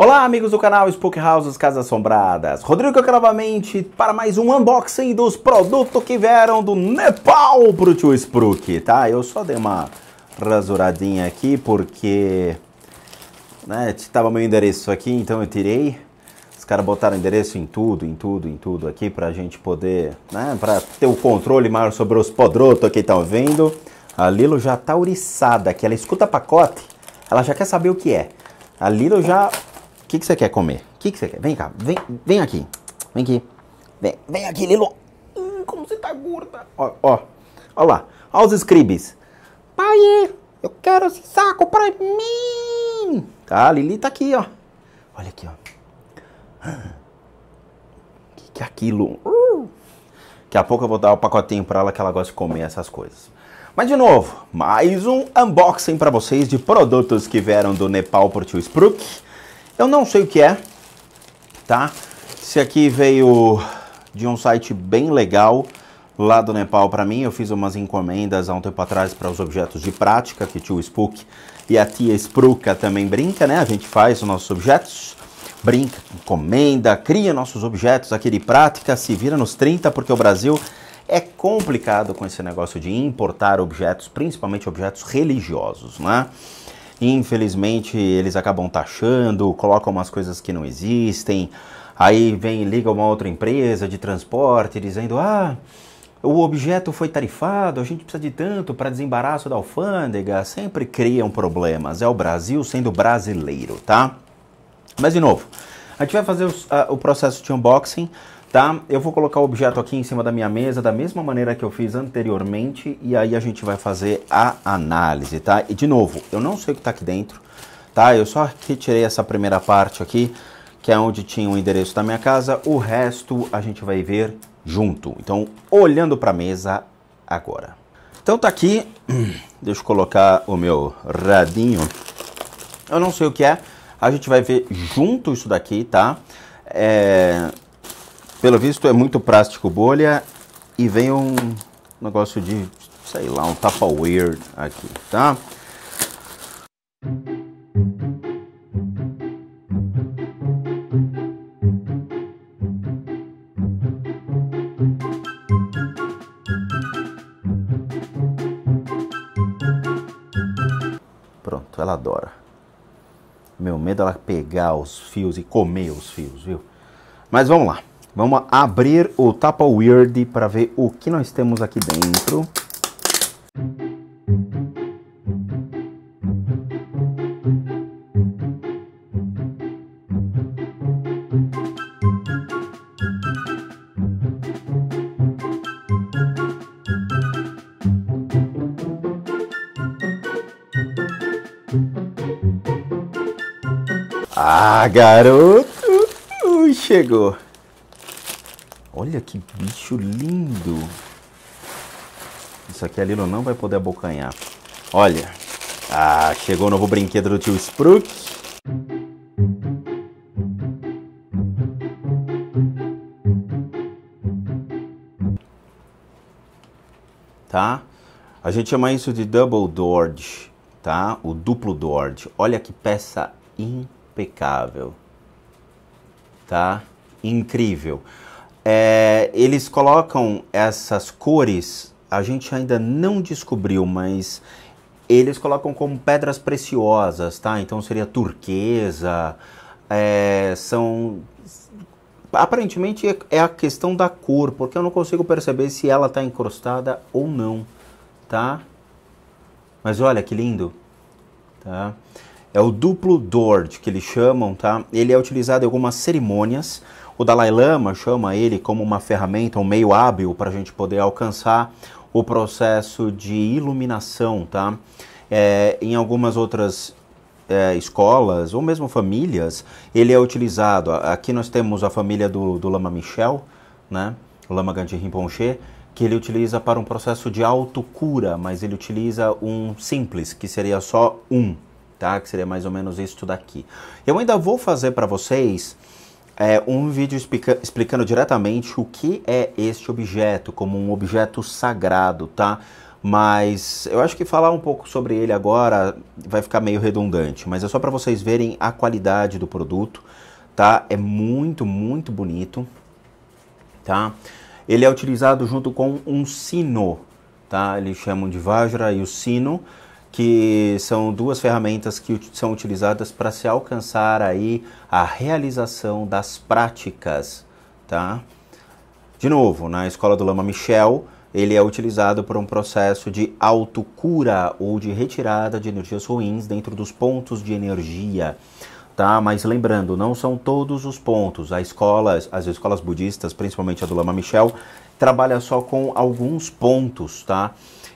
Olá, amigos do canal Spook Houses Casas Assombradas. Rodrigo aqui novamente para mais um unboxing dos produtos que vieram do Nepal pro tio Spook, tá? Eu só dei uma rasuradinha aqui porque né, tava meu endereço aqui, então eu tirei. Os caras botaram endereço em tudo, em tudo, em tudo aqui pra gente poder, né, pra ter o controle maior sobre os podrotos que estão vendo. A Lilo já tá ouriçada, que ela escuta pacote, ela já quer saber o que é. A Lilo já que, que você quer comer? O que, que você quer? Vem cá, vem, vem aqui. Vem aqui. Vem, vem aqui, Lilo. Hum, como você tá gorda. Ó, ó. Ó lá. Ó os scribes. Pai, eu quero esse saco pra mim. Tá, a Lili tá aqui, ó. Olha aqui, ó. O que, que é aquilo? Uh. Daqui a pouco eu vou dar o um pacotinho pra ela que ela gosta de comer essas coisas. Mas de novo, mais um unboxing para vocês de produtos que vieram do Nepal por Tio Sprook. Eu não sei o que é, tá? Esse aqui veio de um site bem legal lá do Nepal para mim. Eu fiz umas encomendas há um tempo atrás para os objetos de prática, que tio Spook e a tia Spruka também brinca, né? A gente faz os nossos objetos, brinca, encomenda, cria nossos objetos aqui de prática, se vira nos 30, porque o Brasil é complicado com esse negócio de importar objetos, principalmente objetos religiosos, né? infelizmente eles acabam taxando, colocam umas coisas que não existem. Aí vem liga uma outra empresa de transporte dizendo: "Ah, o objeto foi tarifado, a gente precisa de tanto para desembaraço da alfândega". Sempre criam problemas. É o Brasil sendo brasileiro, tá? Mas de novo, a gente vai fazer a, o processo de unboxing tá? Eu vou colocar o objeto aqui em cima da minha mesa, da mesma maneira que eu fiz anteriormente, e aí a gente vai fazer a análise, tá? E de novo, eu não sei o que tá aqui dentro, tá? Eu só retirei essa primeira parte aqui, que é onde tinha o endereço da minha casa, o resto a gente vai ver junto. Então, olhando para a mesa agora. Então tá aqui, deixa eu colocar o meu radinho. Eu não sei o que é, a gente vai ver junto isso daqui, tá? É, pelo visto é muito plástico bolha e vem um negócio de, sei lá, um Tupperware aqui, tá? Pronto, ela adora. Meu medo é ela pegar os fios e comer os fios, viu? Mas vamos lá. Vamos abrir o Tapa Weird para ver o que nós temos aqui dentro. Ah, garoto! chegou! Olha que bicho lindo. Isso aqui a Lilo não vai poder abocanhar. Olha. Ah, chegou o novo brinquedo do tio Sprook. Tá? A gente chama isso de double dodge, tá? O duplo dodge. Olha que peça impecável. Tá? Incrível. É, eles colocam essas cores, a gente ainda não descobriu, mas eles colocam como pedras preciosas, tá? Então seria turquesa, é, são aparentemente é a questão da cor, porque eu não consigo perceber se ela está encostada ou não, tá? Mas olha que lindo, tá? é o duplo Dord, que eles chamam, tá? Ele é utilizado em algumas cerimônias. O Dalai Lama chama ele como uma ferramenta, um meio hábil para a gente poder alcançar o processo de iluminação, tá? É, em algumas outras é, escolas ou mesmo famílias, ele é utilizado. Aqui nós temos a família do, do Lama Michel, né? O Lama Gandhi Rinpoche, que ele utiliza para um processo de autocura, mas ele utiliza um simples, que seria só um, tá? Que seria mais ou menos isso daqui. Eu ainda vou fazer para vocês é, um vídeo explica explicando diretamente o que é este objeto, como um objeto sagrado, tá? Mas eu acho que falar um pouco sobre ele agora vai ficar meio redundante, mas é só para vocês verem a qualidade do produto, tá? É muito, muito bonito, tá? Ele é utilizado junto com um sino, tá? Eles chamam de Vajra e o sino, que são duas ferramentas que são utilizadas para se alcançar aí a realização das práticas, tá? De novo, na escola do Lama Michel, ele é utilizado por um processo de autocura ou de retirada de energias ruins dentro dos pontos de energia. Tá? Mas lembrando, não são todos os pontos. As escolas, as escolas budistas, principalmente a do Lama Michel, trabalha só com alguns pontos, tá?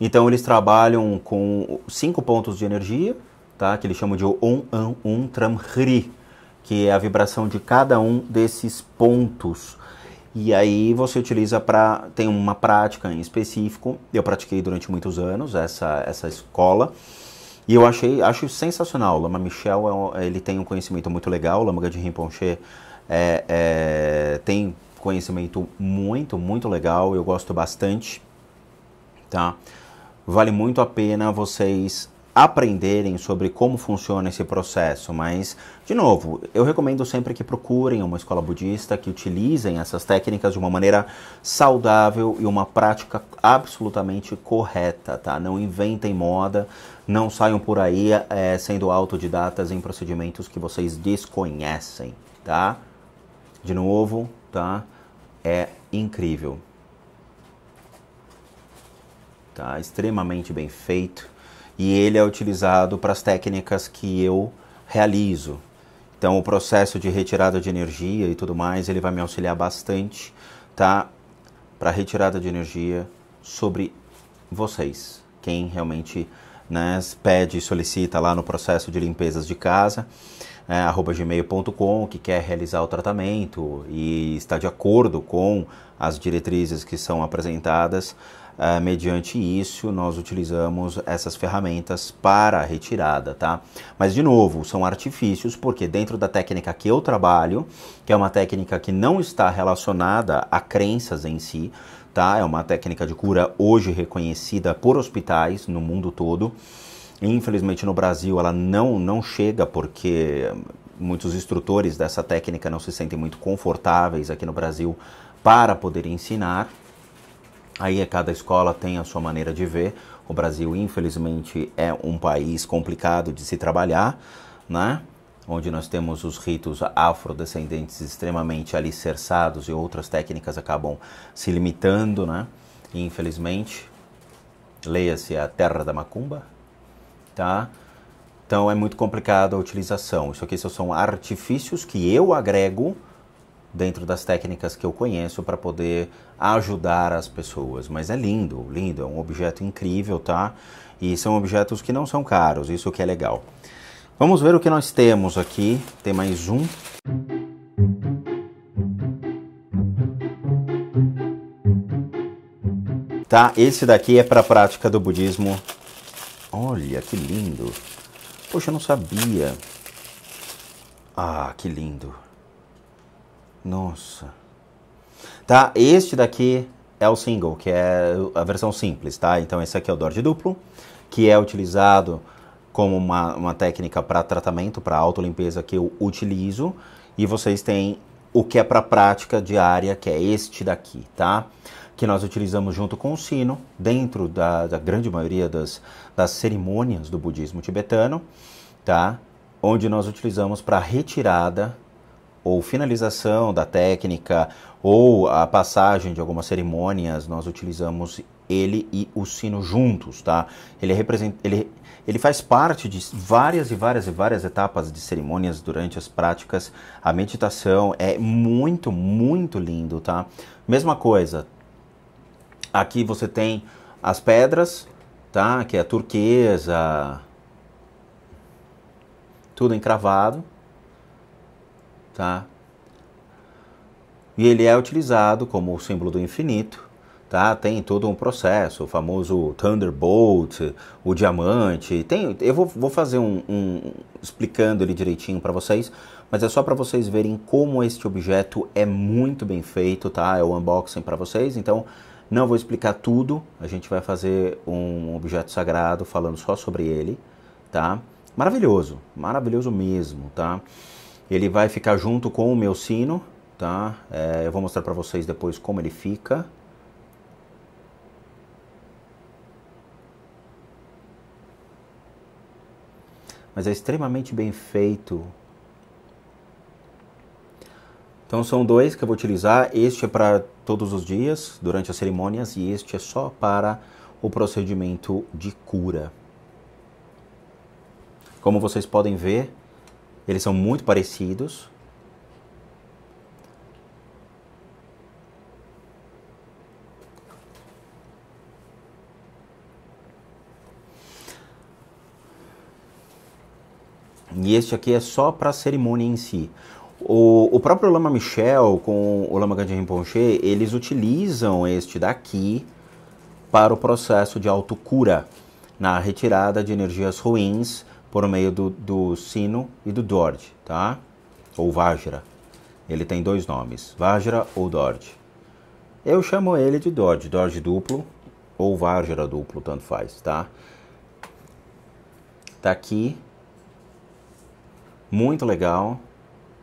Então eles trabalham com cinco pontos de energia, tá? que eles chamam de on an un tramhri, que é a vibração de cada um desses pontos. E aí você utiliza para tem uma prática em específico. Eu pratiquei durante muitos anos essa essa escola. E eu achei acho sensacional. O Lama Michel é ele tem um conhecimento muito legal. O Lama de Rinpoche é, é, tem conhecimento muito, muito legal. Eu gosto bastante. Tá? vale muito a pena vocês aprenderem sobre como funciona esse processo, mas de novo, eu recomendo sempre que procurem uma escola budista, que utilizem essas técnicas de uma maneira saudável e uma prática absolutamente correta, tá? Não inventem moda, não saiam por aí é, sendo autodidatas em procedimentos que vocês desconhecem, tá? De novo, tá? É incrível tá? extremamente bem feito, e ele é utilizado para as técnicas que eu realizo. Então, o processo de retirada de energia e tudo mais, ele vai me auxiliar bastante, tá? Para retirada de energia sobre vocês, quem realmente né, pede e solicita lá no processo de limpezas de casa, é, arroba gmail.com, que quer realizar o tratamento e está de acordo com as diretrizes que são apresentadas, Uh, mediante isso, nós utilizamos essas ferramentas para a retirada, tá? Mas, de novo, são artifícios, porque dentro da técnica que eu trabalho, que é uma técnica que não está relacionada a crenças em si, tá? É uma técnica de cura hoje reconhecida por hospitais no mundo todo. Infelizmente, no Brasil, ela não, não chega, porque muitos instrutores dessa técnica não se sentem muito confortáveis aqui no Brasil para poder ensinar. Aí é, cada escola tem a sua maneira de ver. O Brasil, infelizmente, é um país complicado de se trabalhar, né? onde nós temos os ritos afrodescendentes extremamente alicerçados e outras técnicas acabam se limitando, né? E, infelizmente, leia-se a terra da macumba, tá? Então é muito complicado a utilização. Isso aqui são artifícios que eu agrego dentro das técnicas que eu conheço para poder ajudar as pessoas. Mas é lindo, lindo, é um objeto incrível, tá? E são objetos que não são caros, isso que é legal. Vamos ver o que nós temos aqui. Tem mais um. Tá, esse daqui é para a prática do budismo. Olha que lindo. Poxa, eu não sabia. Ah, que lindo. Nossa. Tá, este daqui é o single, que é a versão simples, tá? Então esse aqui é o Dord duplo, que é utilizado como uma, uma técnica para tratamento, para autolimpeza que eu utilizo. E vocês têm o que é para prática diária, que é este daqui, tá? Que nós utilizamos junto com o sino, dentro da, da grande maioria das, das cerimônias do budismo tibetano, tá? Onde nós utilizamos para retirada ou finalização da técnica ou a passagem de algumas cerimônias, nós utilizamos ele e o sino juntos, tá? Ele, é representa, ele, ele faz parte de várias e várias e várias etapas de cerimônias durante as práticas. A meditação é muito, muito lindo, tá? Mesma coisa, aqui você tem as pedras, tá? Que é a turquesa, tudo encravado tá? E ele é utilizado como o símbolo do infinito, tá? Tem todo um processo, o famoso Thunderbolt, o diamante. Tem, eu vou, vou fazer um, um explicando ele direitinho para vocês, mas é só para vocês verem como este objeto é muito bem feito, tá? É o unboxing para vocês, então não vou explicar tudo, a gente vai fazer um objeto sagrado falando só sobre ele, tá? Maravilhoso, maravilhoso mesmo, tá? Ele vai ficar junto com o meu sino, tá? É, eu vou mostrar para vocês depois como ele fica. Mas é extremamente bem feito. Então são dois que eu vou utilizar. Este é para todos os dias, durante as cerimônias, e este é só para o procedimento de cura. Como vocês podem ver, eles são muito parecidos. E este aqui é só para a cerimônia em si. O, o, próprio Lama Michel com o Lama Gandhi Rinpoche, eles utilizam este daqui para o processo de autocura, na retirada de energias ruins por meio do, do sino e do dord, tá? Ou Vajra. Ele tem dois nomes, Vajra ou dord. Eu chamo ele de dord, dord duplo ou Vajra duplo, tanto faz, tá? Tá aqui. Muito legal.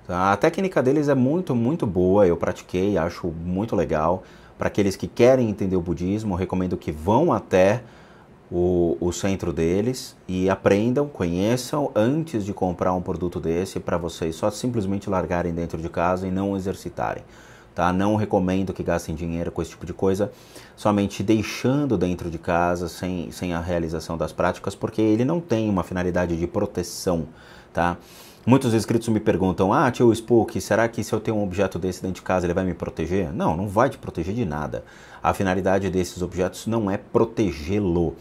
Tá? A técnica deles é muito, muito boa. Eu pratiquei, acho muito legal. Para aqueles que querem entender o budismo, recomendo que vão até o, o centro deles e aprendam, conheçam antes de comprar um produto desse para vocês só simplesmente largarem dentro de casa e não exercitarem. Tá? Não recomendo que gastem dinheiro com esse tipo de coisa, somente deixando dentro de casa sem, sem a realização das práticas, porque ele não tem uma finalidade de proteção. Tá? Muitos inscritos me perguntam: Ah, tio Spook, será que se eu tenho um objeto desse dentro de casa ele vai me proteger? Não, não vai te proteger de nada. A finalidade desses objetos não é protegê-lo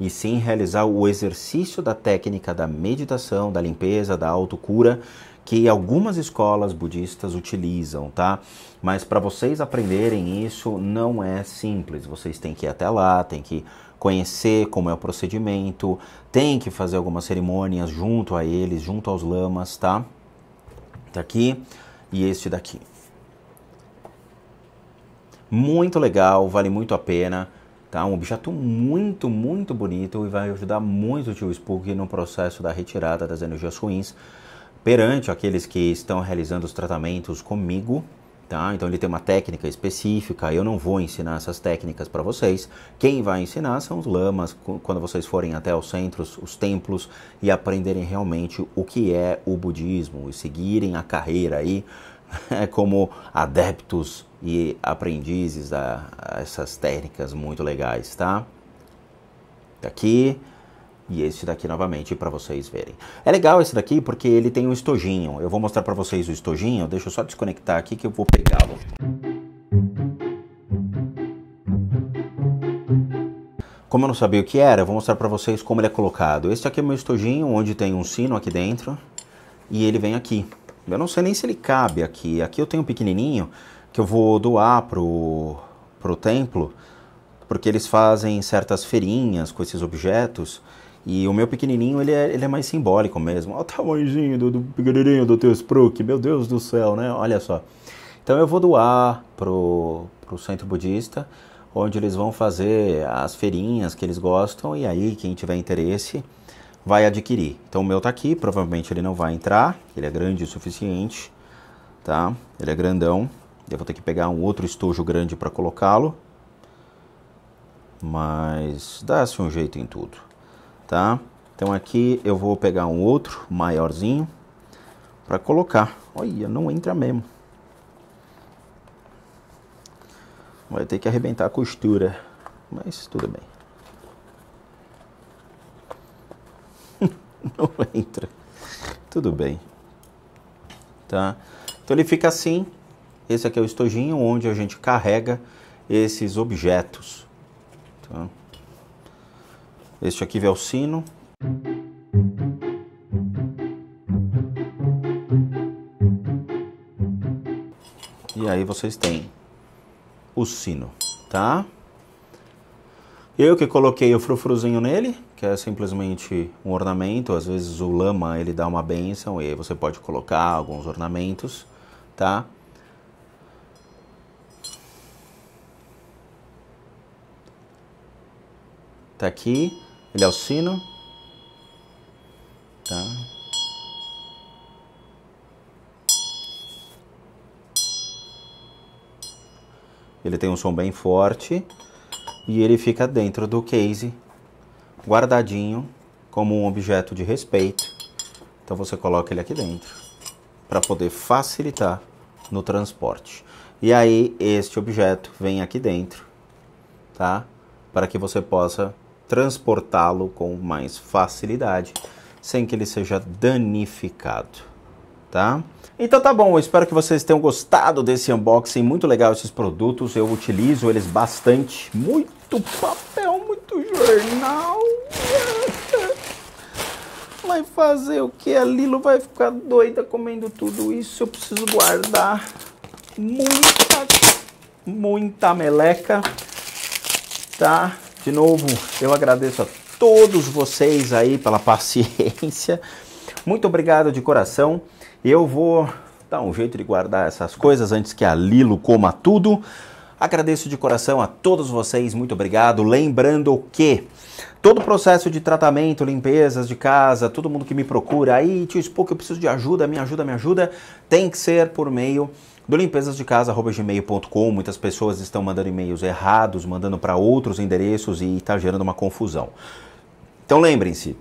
e sim realizar o exercício da técnica da meditação, da limpeza, da autocura que algumas escolas budistas utilizam, tá? Mas para vocês aprenderem isso não é simples. Vocês têm que ir até lá, têm que conhecer como é o procedimento, tem que fazer algumas cerimônias junto a eles, junto aos lamas, tá? Tá aqui e este daqui. Muito legal, vale muito a pena. Tá? Um objeto muito, muito bonito e vai ajudar muito o tio Spook no processo da retirada das energias ruins perante aqueles que estão realizando os tratamentos comigo, Tá? Então ele tem uma técnica específica, eu não vou ensinar essas técnicas para vocês. Quem vai ensinar são os lamas, quando vocês forem até os centros, os templos e aprenderem realmente o que é o budismo e seguirem a carreira aí como adeptos e aprendizes a, a essas técnicas muito legais, tá? tá aqui e esse daqui novamente para vocês verem. É legal esse daqui porque ele tem um estojinho. Eu vou mostrar para vocês o estojinho. Deixa eu só desconectar aqui que eu vou pegá-lo. Como eu não sabia o que era, eu vou mostrar para vocês como ele é colocado. Esse aqui é meu estojinho, onde tem um sino aqui dentro e ele vem aqui. Eu não sei nem se ele cabe aqui. Aqui eu tenho um pequenininho que eu vou doar pro, pro templo, porque eles fazem certas feirinhas com esses objetos. E o meu pequenininho, ele é, ele é mais simbólico mesmo. Olha o tamanhozinho do, do pequenininho do teu Spruk, meu Deus do céu, né? Olha só. Então eu vou doar pro, pro centro budista, onde eles vão fazer as feirinhas que eles gostam. E aí, quem tiver interesse, vai adquirir. Então o meu está aqui, provavelmente ele não vai entrar, ele é grande o suficiente, tá? Ele é grandão. Eu vou ter que pegar um outro estojo grande para colocá-lo. Mas dá-se um jeito em tudo, tá? Então aqui eu vou pegar um outro maiorzinho para colocar. Olha, não entra mesmo. Vai ter que arrebentar a costura, mas tudo bem. não entra. Tudo bem. Tá? Então ele fica assim. Esse aqui é o estojinho onde a gente carrega esses objetos. Tá? Este aqui é o sino. E aí vocês têm o sino, tá? Eu que coloquei o frufruzinho nele, que é simplesmente um ornamento. Às vezes o lama ele dá uma benção e aí você pode colocar alguns ornamentos, tá? Tá aqui, ele é o sino, tá? Ele tem um som bem forte e ele fica dentro do case guardadinho como um objeto de respeito. Então você coloca ele aqui dentro para poder facilitar no transporte. E aí este objeto vem aqui dentro, tá? Para que você possa transportá-lo com mais facilidade, sem que ele seja danificado, tá? Então tá bom, eu espero que vocês tenham gostado desse unboxing, muito legal esses produtos, eu utilizo eles bastante, muito papel, muito jornal Vai fazer o que? A Lilo vai ficar doida comendo tudo isso. Eu preciso guardar muita, muita meleca, tá? De novo, eu agradeço a todos vocês aí pela paciência. Muito obrigado de coração. Eu vou dar um jeito de guardar essas coisas antes que a Lilo coma tudo. Agradeço de coração a todos vocês, muito obrigado. Lembrando que todo o processo de tratamento, limpezas de casa, todo mundo que me procura, aí tio Spook, eu preciso de ajuda, me ajuda, me ajuda, tem que ser por meio do limpezasdecasa.gmail.com. Muitas pessoas estão mandando e-mails errados, mandando para outros endereços e está gerando uma confusão. Então lembrem-se,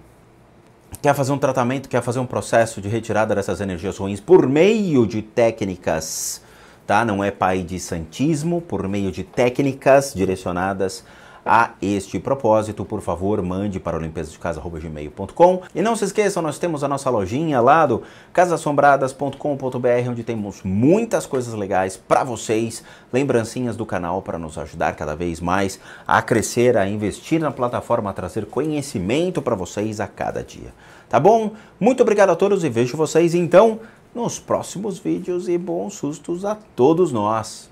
quer fazer um tratamento, quer fazer um processo de retirada dessas energias ruins por meio de técnicas tá? Não é pai de santismo por meio de técnicas direcionadas a este propósito, por favor, mande para limpezadecasa.gmail.com. E não se esqueçam, nós temos a nossa lojinha lá do casassombradas.com.br, onde temos muitas coisas legais para vocês, lembrancinhas do canal para nos ajudar cada vez mais a crescer, a investir na plataforma, a trazer conhecimento para vocês a cada dia. Tá bom? Muito obrigado a todos e vejo vocês então nos próximos vídeos e bons sustos a todos nós!